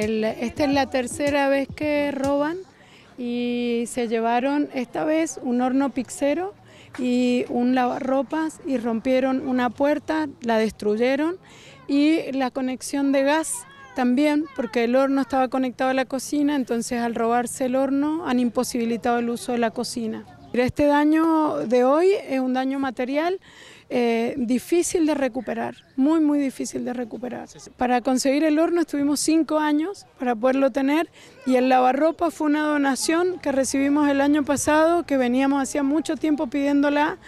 esta es la tercera vez que roban y se llevaron esta vez un horno pixero y un lavarropas y rompieron una puerta, la destruyeron y la conexión de gas también, porque el horno estaba conectado a la cocina, entonces al robarse el horno han imposibilitado el uso de la cocina. Este daño de hoy es un daño material eh, difícil de recuperar, muy, muy difícil de recuperar. Para conseguir el horno estuvimos cinco años para poderlo tener y el lavarropa fue una donación que recibimos el año pasado, que veníamos hacía mucho tiempo pidiéndola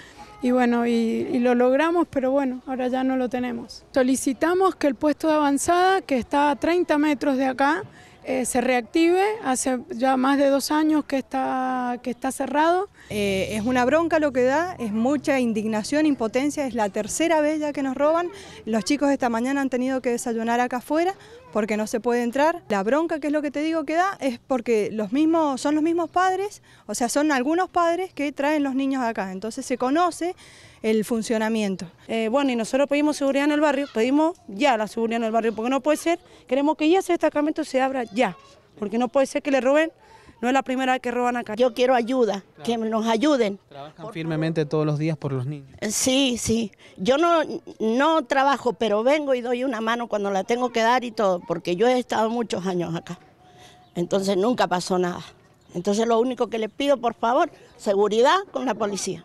y bueno, y, y, lo logramos, pero bueno, ahora ya no lo tenemos. Solicitamos que el puesto de avanzada, que está a 30 metros de acá, eh, se reactive. Hace ya más de dos años que está, que está cerrado. Eh, es una bronca lo que da, es mucha indignación, impotencia. Es la tercera vez ya que nos roban. Los chicos esta mañana han tenido que desayunar acá afuera porque no se puede entrar. La bronca, que es lo que te digo que da, es porque los mismos, son los mismos padres, o sea, son algunos padres que traen los niños acá, entonces se conoce el funcionamiento. Eh, bueno, y nosotros pedimos seguridad en el barrio, pedimos ya la seguridad en el barrio, porque no puede ser, queremos que ya ese destacamento se abra ya, porque no puede ser que le roben no es la primera vez que roban acá. Yo quiero ayuda, que nos ayuden. Trabajan firmemente todos los días por los niños. Sí, sí. Yo no, no trabajo, pero vengo y doy una mano cuando la tengo que dar y todo, porque yo he estado muchos años acá. Entonces nunca pasó nada. Entonces lo único que les pido, por favor, seguridad con la policía.